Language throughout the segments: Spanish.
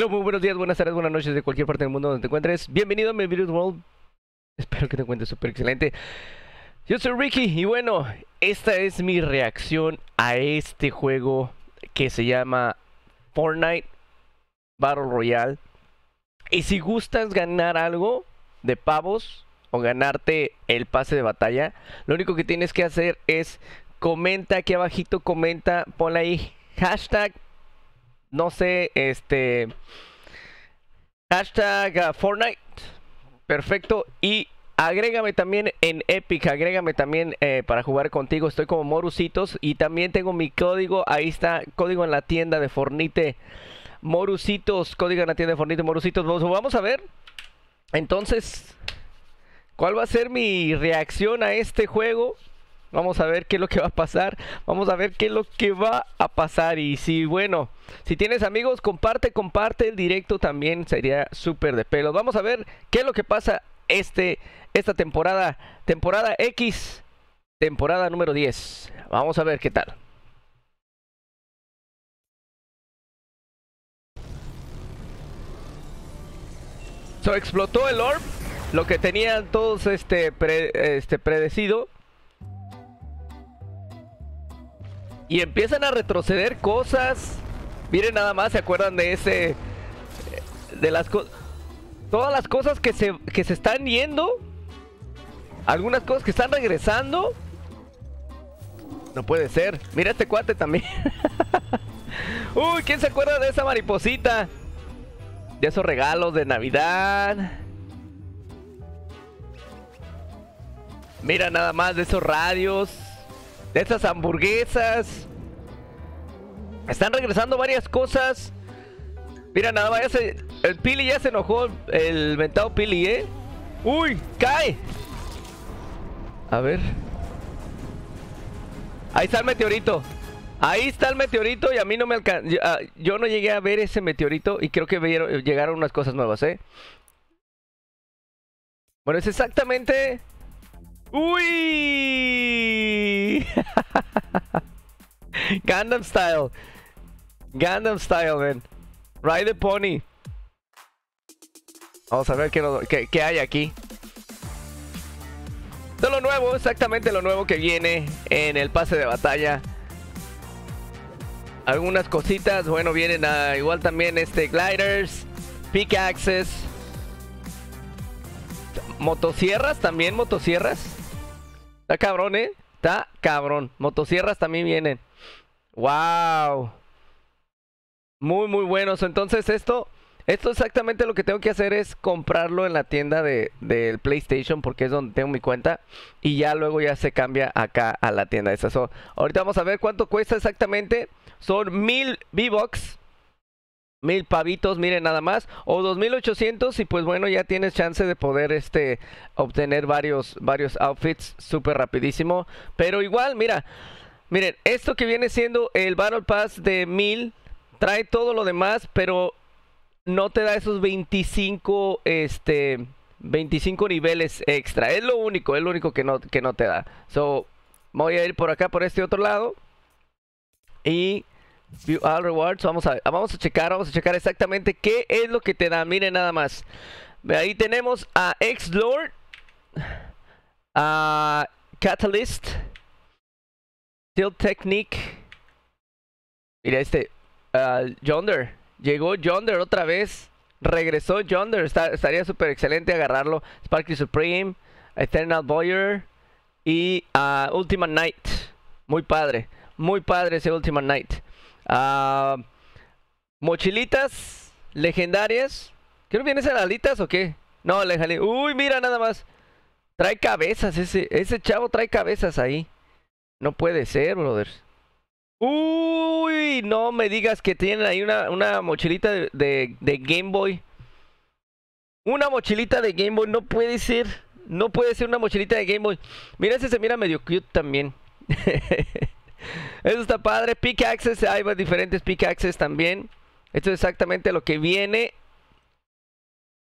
Hola, muy buenos días, buenas tardes, buenas noches de cualquier parte del mundo donde te encuentres. Bienvenido a mi Virus World. Espero que te encuentres súper excelente. Yo soy Ricky y bueno, esta es mi reacción a este juego que se llama Fortnite Battle Royale. Y si gustas ganar algo de pavos o ganarte el pase de batalla, lo único que tienes que hacer es comenta aquí abajito, comenta, pon ahí hashtag no sé, este... Hashtag ah, Fortnite. Perfecto. Y agrégame también en Epic, agrégame también eh, para jugar contigo. Estoy como Morusitos. Y también tengo mi código. Ahí está, código en la tienda de Fornite. Morusitos, código en la tienda de Fornite, Morusitos. Vamos, vamos a ver. Entonces, ¿cuál va a ser mi reacción a este juego? Vamos a ver qué es lo que va a pasar. Vamos a ver qué es lo que va a pasar. Y si, bueno, si tienes amigos, comparte, comparte el directo también. Sería súper de pelo, Vamos a ver qué es lo que pasa este, esta temporada. Temporada X, temporada número 10. Vamos a ver qué tal. So, explotó el orb. Lo que tenían todos este, este predecido. Y empiezan a retroceder cosas. Miren nada más, ¿se acuerdan de ese... De las cosas... Todas las cosas que se, que se están yendo. Algunas cosas que están regresando. No puede ser. Mira este cuate también. Uy, ¿quién se acuerda de esa mariposita? De esos regalos de Navidad. Mira nada más de esos radios esas hamburguesas. Están regresando varias cosas. Mira, nada más, el Pili ya se enojó, el ventado Pili, ¿eh? ¡Uy! ¡Cae! A ver. Ahí está el meteorito. Ahí está el meteorito y a mí no me alcanza. Ah, yo, no llegué a ver ese meteorito y creo que llegaron unas cosas nuevas, ¿eh? Bueno, es exactamente... ¡Uy! Gundam style. Gundam style, man. Ride the pony. Vamos a ver qué, hay aquí. De lo nuevo, exactamente lo nuevo que viene en el pase de batalla. Algunas cositas, bueno, vienen igual también este gliders, pickaxes, motosierras, también motosierras. Está cabrón, ¿eh? Está cabrón. Motosierras también vienen. ¡Wow! Muy, muy buenos. Entonces esto... Esto exactamente lo que tengo que hacer es comprarlo en la tienda del PlayStation porque es donde tengo mi cuenta y ya luego ya se cambia acá a la tienda esa. ahorita vamos a ver cuánto cuesta exactamente. Son mil V-Bucks mil pavitos, miren nada más, o mil ochocientos y pues bueno, ya tienes chance de poder este obtener varios varios outfits súper rapidísimo, pero igual, mira, miren, esto que viene siendo el Battle Pass de 1000 trae todo lo demás, pero no te da esos 25 este 25 niveles extra, es lo único, es lo único que no que no te da. So, voy a ir por acá por este otro lado y View all rewards. Vamos a, vamos a checar, vamos a checar exactamente qué es lo que te da. Miren nada más. Ahí tenemos a X-Lord. A Catalyst. Tilt Technique. Mira este. a Yonder. Llegó Yonder otra vez. Regresó Yonder. estaría súper excelente agarrarlo. Sparky Supreme. Eternal Boyer. Y a Ultimate Muy padre. Muy padre ese Ultimate Knight Ah, mochilitas legendarias. ¿Quiero que vienen o qué. No, Uy, mira nada más. Trae cabezas ese. chavo trae cabezas ahí. No puede ser, brothers. Uy, no me digas que tienen ahí una, mochilita de, de, Game Boy. Una mochilita de Game Boy, no puede ser. No puede ser una mochilita de Game Boy. Mira, ese se mira medio cute también. Eso está padre. Pickaxes, hay diferentes pickaxes también. Esto es exactamente lo que viene.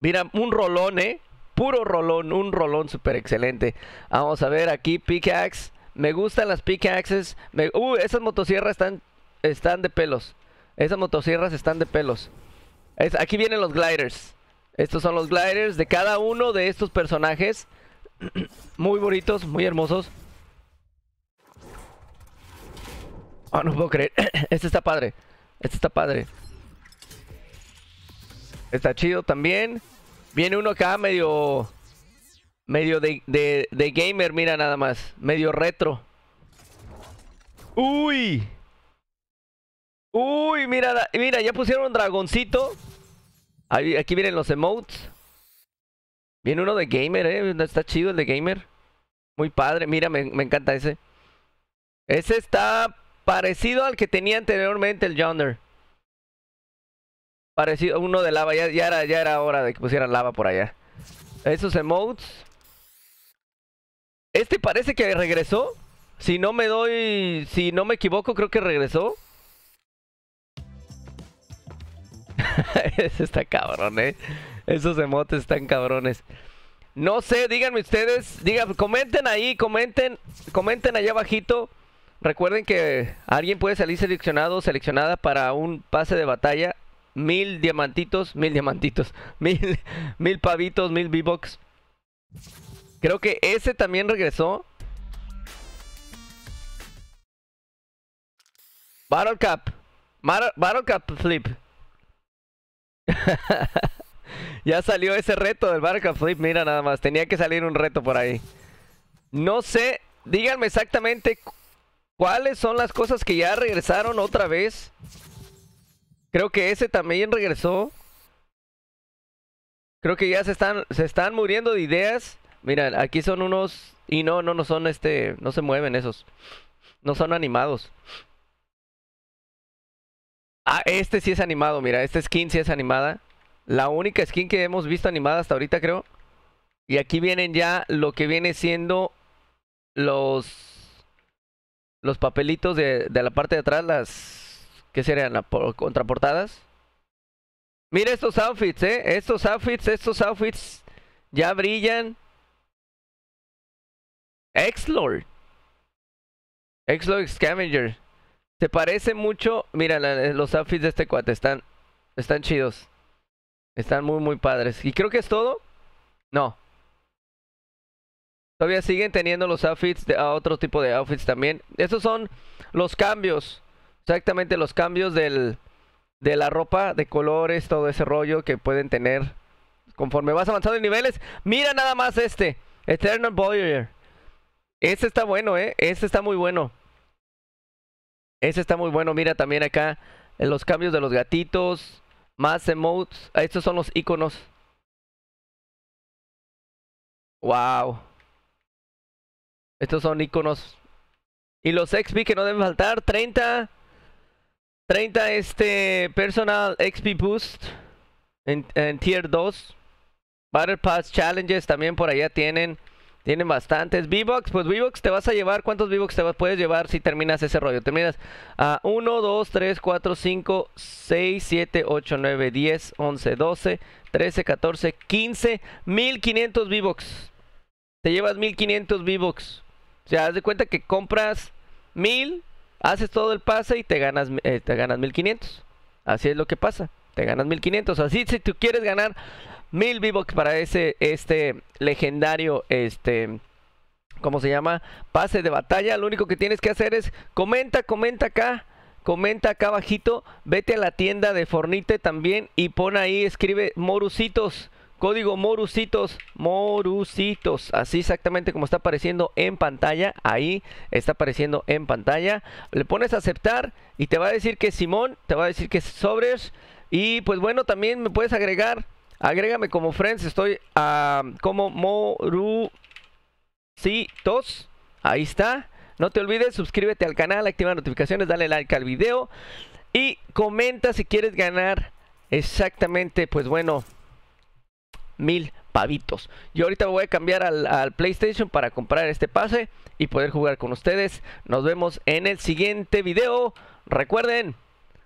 Mira, un rolón, ¿eh? Puro rolón, un rolón súper excelente. Vamos a ver aquí, pickaxe. Me gustan las pickaxes. Uh, esas motosierras están, están de pelos. Esas motosierras están de pelos. aquí vienen los gliders. Estos son los gliders de cada uno de estos personajes. muy bonitos, muy hermosos. Ah, no puedo creer. Este está padre. Este está padre. Está chido también. Viene uno acá medio... Medio de, de, gamer, mira nada más. Medio retro. ¡Uy! ¡Uy! Mira, mira ya pusieron un dragoncito. aquí vienen los emotes. Viene uno de gamer, eh. Está chido el de gamer. Muy padre. Mira, me encanta ese. Ese está Parecido al que tenía anteriormente el Yonder. Parecido uno de lava. Ya, ya, era, ya era hora de que pusieran lava por allá. Esos emotes. Este parece que regresó. Si no me doy... Si no me equivoco, creo que regresó. Ese está cabrón, eh. Esos emotes están cabrones. No sé, díganme ustedes. comenten ahí, comenten. Comenten allá abajito. Recuerden que alguien puede salir seleccionado o seleccionada para un pase de batalla. Mil diamantitos, mil diamantitos, mil, mil pavitos, mil V-Box. Creo que ese también regresó. Battle Cup. Battle, Cup Flip. ya salió ese reto del Battle Cup Flip. Mira nada más. Tenía que salir un reto por ahí. No sé. Díganme exactamente ¿Cuáles son las cosas que ya regresaron otra vez? Creo que ese también regresó. Creo que ya se están, se están muriendo de ideas. Miren, aquí son unos... Y no, no, no son este... No se mueven esos. No son animados. Ah, este sí es animado, mira. Esta skin sí es animada. La única skin que hemos visto animada hasta ahorita, creo. Y aquí vienen ya lo que viene siendo los los papelitos de, la parte de atrás, las... ¿Qué serían? ¿Las contraportadas? Mira estos outfits, ¿eh? Estos outfits, estos outfits ya brillan. Exlord. Exlord Scavenger. Se parece mucho. Mira, los outfits de este cuate están, están chidos. Están muy, muy padres. Y creo que es todo. No. Todavía siguen teniendo los outfits, de, a ah, otro tipo de outfits también. Esos son los cambios. Exactamente los cambios del, de la ropa, de colores, todo ese rollo que pueden tener conforme vas avanzando en niveles. Mira nada más este, Eternal Boyer. Este está bueno, ¿eh? Este está muy bueno. Este está muy bueno. Mira también acá eh, los cambios de los gatitos, más emotes. Estos son los iconos. Wow. Estos son iconos. Y los XP que no deben faltar. 30. 30 este personal XP boost. En, tier 2. Battle Pass Challenges también por allá tienen. Tienen bastantes. V-Box, pues v te vas a llevar. ¿Cuántos te vas, puedes llevar si terminas ese rollo? Terminas a 1, 2, 3, 4, 5, 6, 7, 8, 9, 10, 11, 12, 13, 14, 15, 1500 V-Box. Te llevas 1500 V-Box. O sea, haz de cuenta que compras mil, haces todo el pase y te ganas, eh, te ganas 1500. Así es lo que pasa. Te ganas 1500. Así si tú quieres ganar mil v para ese este legendario este ¿cómo se llama? pase de batalla, lo único que tienes que hacer es comenta, comenta acá. Comenta acá abajito, vete a la tienda de Fornite también y pon ahí, escribe Morusitos Código Morusitos, Morusitos, así exactamente como está apareciendo en pantalla, ahí está apareciendo en pantalla. Le pones aceptar y te va a decir que Simón, te va a decir que Sobres y pues bueno, también me puedes agregar, agrégame como friends, estoy como Morusitos, ahí está. No te olvides, suscríbete al canal, activa notificaciones, dale like al video y comenta si quieres ganar exactamente, pues bueno, mil pavitos. Yo ahorita me voy a cambiar al, PlayStation para comprar este pase y poder jugar con ustedes. Nos vemos en el siguiente video. Recuerden,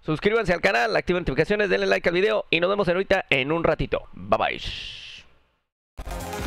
suscríbanse al canal, activen notificaciones, denle like al video y nos vemos ahorita en un ratito. Bye bye.